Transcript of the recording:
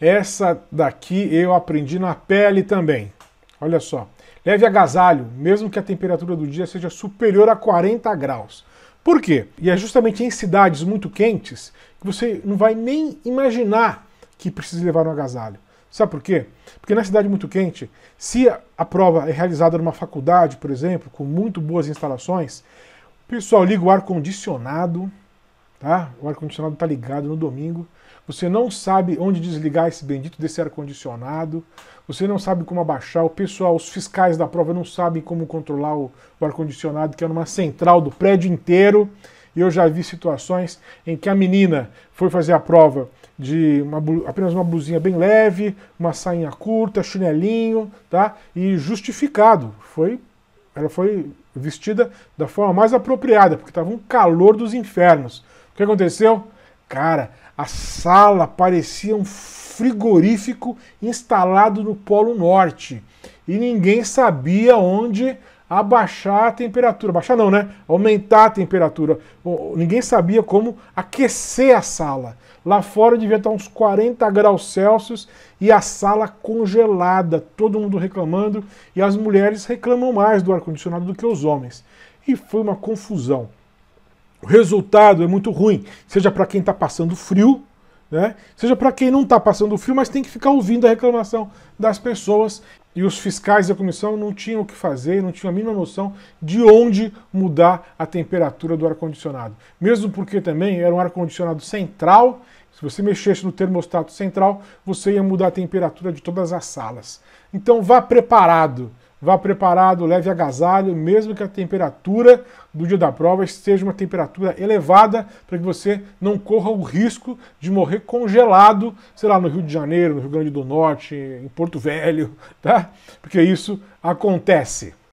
Essa daqui eu aprendi na pele também. Olha só. Leve agasalho, mesmo que a temperatura do dia seja superior a 40 graus. Por quê? E é justamente em cidades muito quentes que você não vai nem imaginar que precisa levar um agasalho. Sabe por quê? Porque na cidade muito quente, se a prova é realizada numa faculdade, por exemplo, com muito boas instalações, o pessoal liga o ar-condicionado, ah, o ar-condicionado está ligado no domingo. Você não sabe onde desligar esse bendito desse ar-condicionado. Você não sabe como abaixar. O pessoal, os fiscais da prova não sabem como controlar o, o ar-condicionado, que é numa central do prédio inteiro. E eu já vi situações em que a menina foi fazer a prova de uma, apenas uma blusinha bem leve, uma sainha curta, chinelinho, tá? E justificado. Foi, ela foi vestida da forma mais apropriada, porque estava um calor dos infernos. O que aconteceu? Cara, a sala parecia um frigorífico instalado no Polo Norte e ninguém sabia onde abaixar a temperatura. Baixar não, né? Aumentar a temperatura. Ninguém sabia como aquecer a sala. Lá fora devia estar uns 40 graus Celsius e a sala congelada, todo mundo reclamando e as mulheres reclamam mais do ar-condicionado do que os homens. E foi uma confusão. O resultado é muito ruim, seja para quem está passando frio, né? seja para quem não está passando frio, mas tem que ficar ouvindo a reclamação das pessoas. E os fiscais da comissão não tinham o que fazer, não tinham a mínima noção de onde mudar a temperatura do ar-condicionado. Mesmo porque também era um ar-condicionado central, se você mexesse no termostato central, você ia mudar a temperatura de todas as salas. Então vá preparado. Vá preparado, leve agasalho, mesmo que a temperatura do dia da prova esteja uma temperatura elevada, para que você não corra o risco de morrer congelado, sei lá, no Rio de Janeiro, no Rio Grande do Norte, em Porto Velho, tá? Porque isso acontece.